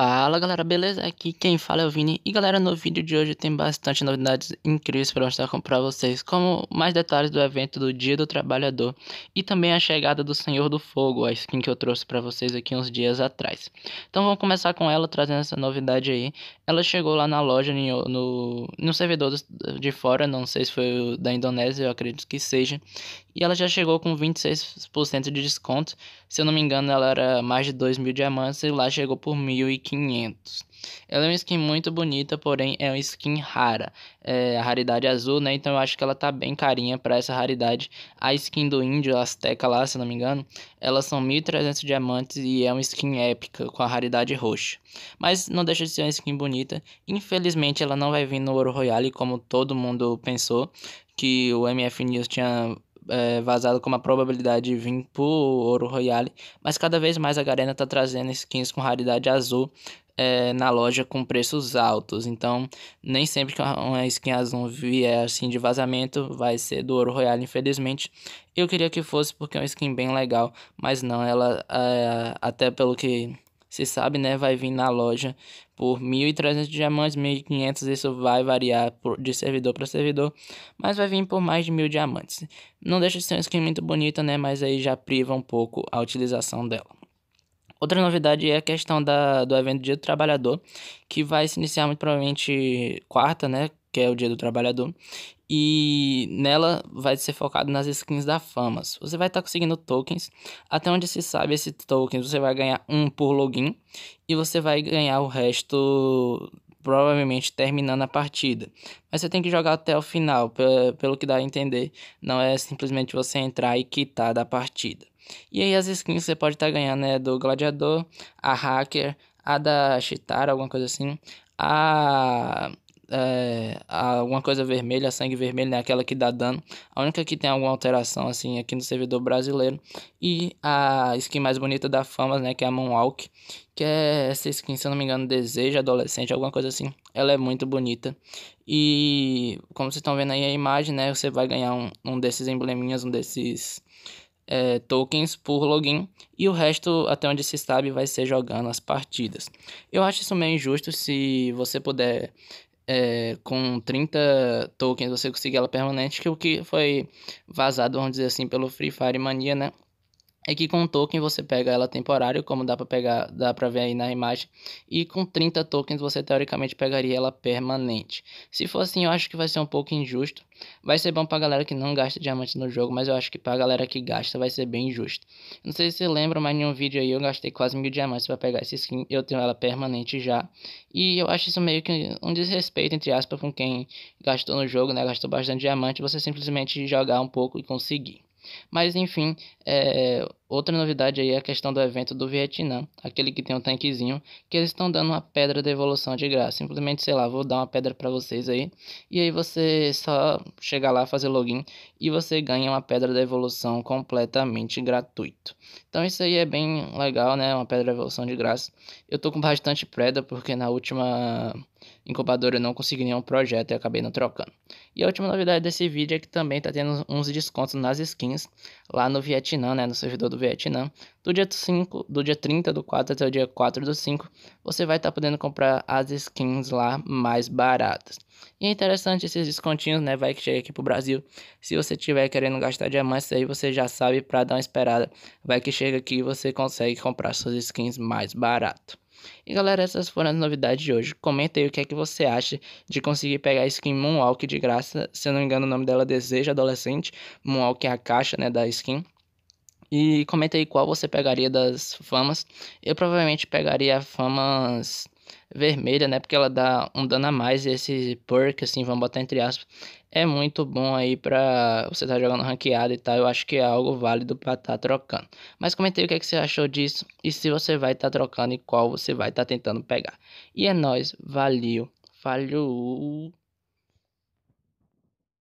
Fala galera, beleza? Aqui quem fala é o Vini e galera, no vídeo de hoje tem bastante novidades incríveis para mostrar para vocês, como mais detalhes do evento do Dia do Trabalhador e também a chegada do Senhor do Fogo, a skin que eu trouxe para vocês aqui uns dias atrás. Então vamos começar com ela, trazendo essa novidade aí. Ela chegou lá na loja, no, no servidor de fora, não sei se foi da Indonésia, eu acredito que seja. E ela já chegou com 26% de desconto. Se eu não me engano, ela era mais de 2 mil diamantes e lá chegou por 1.500. Ela é uma skin muito bonita, porém é uma skin rara. É a raridade é azul, né? Então eu acho que ela tá bem carinha para essa raridade. A skin do índio, a azteca lá, se não me engano, elas são 1.300 diamantes e é uma skin épica com a raridade roxa. Mas não deixa de ser uma skin bonita. Infelizmente ela não vai vir no Ouro Royale como todo mundo pensou. Que o MF News tinha é, vazado com uma probabilidade de vir pro Ouro Royale, mas cada vez mais a Garena tá trazendo skins com raridade azul é, na loja com preços altos. Então, nem sempre que uma skin azul vier assim de vazamento vai ser do Ouro Royale, infelizmente. Eu queria que fosse porque é uma skin bem legal, mas não, ela é, até pelo que se sabe, né, vai vir na loja por 1.300 diamantes, 1.500, isso vai variar por, de servidor para servidor, mas vai vir por mais de 1.000 diamantes. Não deixa de ser uma skin muito bonita, né, mas aí já priva um pouco a utilização dela. Outra novidade é a questão da, do evento Dia do Trabalhador, que vai se iniciar muito provavelmente quarta, né? Que é o Dia do Trabalhador. E nela vai ser focado nas skins da Famas. Você vai estar tá conseguindo tokens. Até onde se sabe, esse tokens você vai ganhar um por login. E você vai ganhar o resto provavelmente terminando a partida. Mas você tem que jogar até o final, pelo que dá a entender. Não é simplesmente você entrar e quitar da partida. E aí as skins você pode estar tá ganhando é né, do Gladiador, a Hacker, a da Chitara, alguma coisa assim, a é, alguma coisa vermelha, sangue vermelho, né? Aquela que dá dano. A única que tem alguma alteração, assim, aqui no servidor brasileiro. E a skin mais bonita da fama, né? Que é a Moonwalk. Que é essa skin, se eu não me engano, deseja adolescente, alguma coisa assim. Ela é muito bonita. E como vocês estão vendo aí a imagem, né? Você vai ganhar um, um desses embleminhas, um desses é, tokens por login e o resto, até onde se sabe, vai ser jogando as partidas. Eu acho isso meio injusto se você puder. É, com 30 tokens você conseguir ela permanente, que o que foi vazado, vamos dizer assim, pelo Free Fire Mania, né? é que com um token você pega ela temporário, como dá para pegar, dá para ver aí na imagem, e com 30 tokens você teoricamente pegaria ela permanente. Se for assim, eu acho que vai ser um pouco injusto. Vai ser bom pra galera que não gasta diamante no jogo, mas eu acho que pra galera que gasta vai ser bem injusto. Não sei se você lembra, mas em um vídeo aí eu gastei quase mil diamantes para pegar essa skin, eu tenho ela permanente já. E eu acho isso meio que um desrespeito, entre aspas, com quem gastou no jogo, né? Gastou bastante diamante, você simplesmente jogar um pouco e conseguir. Mas enfim, é, Outra novidade aí é a questão do evento do Vietnã, aquele que tem um tanquezinho, que eles estão dando uma pedra de evolução de graça. Simplesmente, sei lá, vou dar uma pedra para vocês aí, e aí você só chega lá, fazer login e você ganha uma pedra da evolução completamente gratuito. Então isso aí é bem legal, né? Uma pedra da evolução de graça. Eu tô com bastante preda porque na última incubadora eu não consegui nenhum projeto e acabei não trocando. E a última novidade desse vídeo é que também tá tendo uns descontos nas skins lá no Vietnã, né, no servidor do do Vietnã, do dia 5, do dia 30 do 4 até o dia 4 do 5, você vai estar tá podendo comprar as skins lá mais baratas. E é interessante esses descontinhos, né? Vai que chega aqui pro Brasil. Se você tiver querendo gastar diamantes aí, você já sabe para dar uma esperada. Vai que chega aqui e você consegue comprar suas skins mais barato. E galera, essas foram as novidades de hoje. Comenta aí o que é que você acha de conseguir pegar a skin Moonwalk de graça. Se eu não me engano, o nome dela é Desejo Adolescente. Moonwalk é a caixa né, da skin. E comenta aí qual você pegaria das famas. Eu provavelmente pegaria a famas vermelha, né? Porque ela dá um dano a mais. E esse perk, assim, vamos botar entre aspas, é muito bom aí pra você tá jogando ranqueado e tal. Eu acho que é algo válido pra tá trocando. Mas aí o que, é que você achou disso e se você vai tá trocando e qual você vai tá tentando pegar. E é nóis, valeu, falhou.